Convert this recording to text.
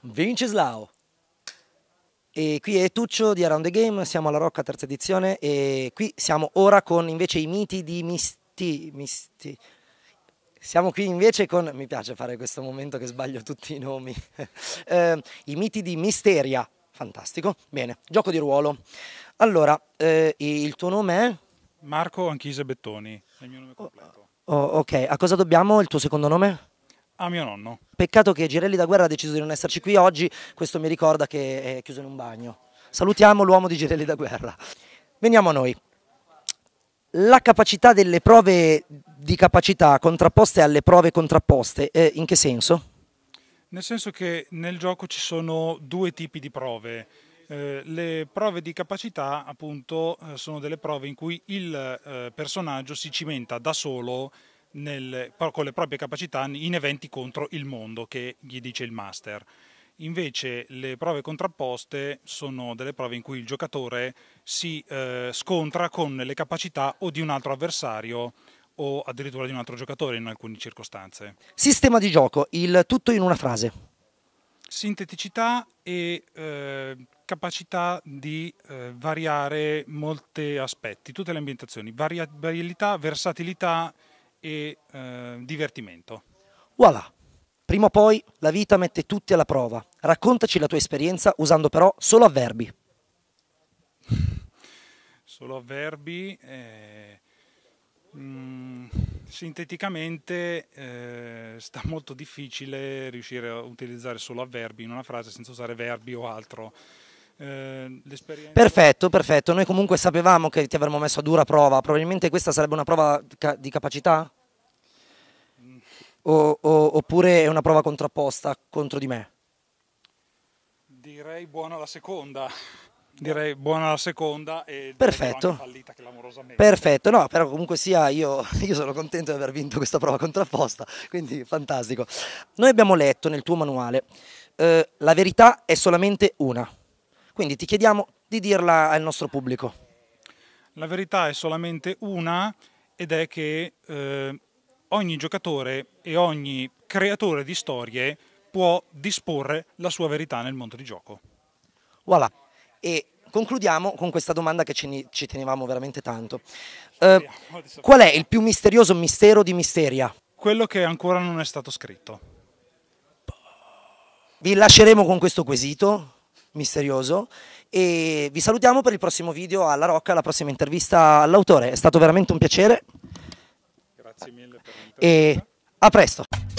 Vinceslao! E qui è Tuccio di Around the Game, siamo alla Rocca terza edizione e qui siamo ora con invece i miti di Misti, Misti. Siamo qui invece con, mi piace fare questo momento che sbaglio tutti i nomi, eh, i miti di Misteria, fantastico, bene, gioco di ruolo. Allora, eh, il tuo nome è? Marco Anchise Bettoni, è il mio nome oh, completo. Oh, ok, a cosa dobbiamo il tuo secondo nome? a mio nonno. Peccato che Girelli da Guerra ha deciso di non esserci qui oggi, questo mi ricorda che è chiuso in un bagno. Salutiamo l'uomo di Girelli da Guerra. Veniamo a noi. La capacità delle prove di capacità contrapposte alle prove contrapposte, eh, in che senso? Nel senso che nel gioco ci sono due tipi di prove. Eh, le prove di capacità appunto eh, sono delle prove in cui il eh, personaggio si cimenta da solo nel, con le proprie capacità in eventi contro il mondo che gli dice il master. Invece le prove contrapposte sono delle prove in cui il giocatore si eh, scontra con le capacità o di un altro avversario o addirittura di un altro giocatore in alcune circostanze. Sistema di gioco, il tutto in una frase. Sinteticità e eh, capacità di eh, variare molti aspetti, tutte le ambientazioni, variabilità, versatilità e eh, divertimento. Voilà! Prima o poi la vita mette tutti alla prova. Raccontaci la tua esperienza usando però solo avverbi. Solo avverbi. Eh, mh, mm, sinteticamente eh, sta molto difficile riuscire a utilizzare solo avverbi in una frase senza usare verbi o altro. Ehm, perfetto, perfetto. Noi comunque sapevamo che ti avremmo messo a dura prova. Probabilmente questa sarebbe una prova di capacità? Mm. O, o, oppure è una prova contrapposta contro di me? Direi buona la seconda. Direi buona la seconda e perfetto. fallita clamorosamente. Perfetto, no, però comunque sia io, io, sono contento di aver vinto questa prova contrapposta, quindi fantastico. Noi abbiamo letto nel tuo manuale, eh, la verità è solamente una. Quindi ti chiediamo di dirla al nostro pubblico. La verità è solamente una ed è che eh, ogni giocatore e ogni creatore di storie può disporre la sua verità nel mondo di gioco. Voilà. E concludiamo con questa domanda che ci tenevamo veramente tanto. Eh, qual è il più misterioso mistero di Misteria? Quello che ancora non è stato scritto. Vi lasceremo con questo quesito misterioso e vi salutiamo per il prossimo video alla Rocca, la prossima intervista all'autore. È stato veramente un piacere. Grazie mille per l'intervista. E a presto.